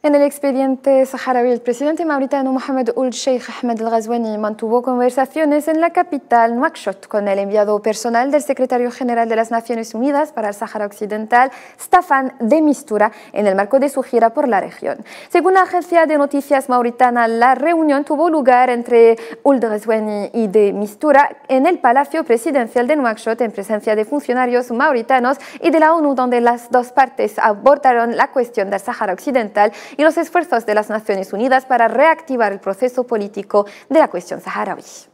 En el expediente saharaui, el presidente mauritano Mohamed Ould Sheikh Ahmed El ghazouani mantuvo conversaciones en la capital Nouakchott con el enviado personal del secretario general de las Naciones Unidas para el Sahara Occidental, Staffan de Mistura, en el marco de su gira por la región. Según la agencia de noticias mauritana, la reunión tuvo lugar entre Ul Ghazouani y de Mistura en el Palacio Presidencial de Nouakchott en presencia de funcionarios mauritanos y de la ONU, donde las dos partes abordaron la cuestión del Sahara Occidental y los esfuerzos de las Naciones Unidas para reactivar el proceso político de la cuestión saharaui.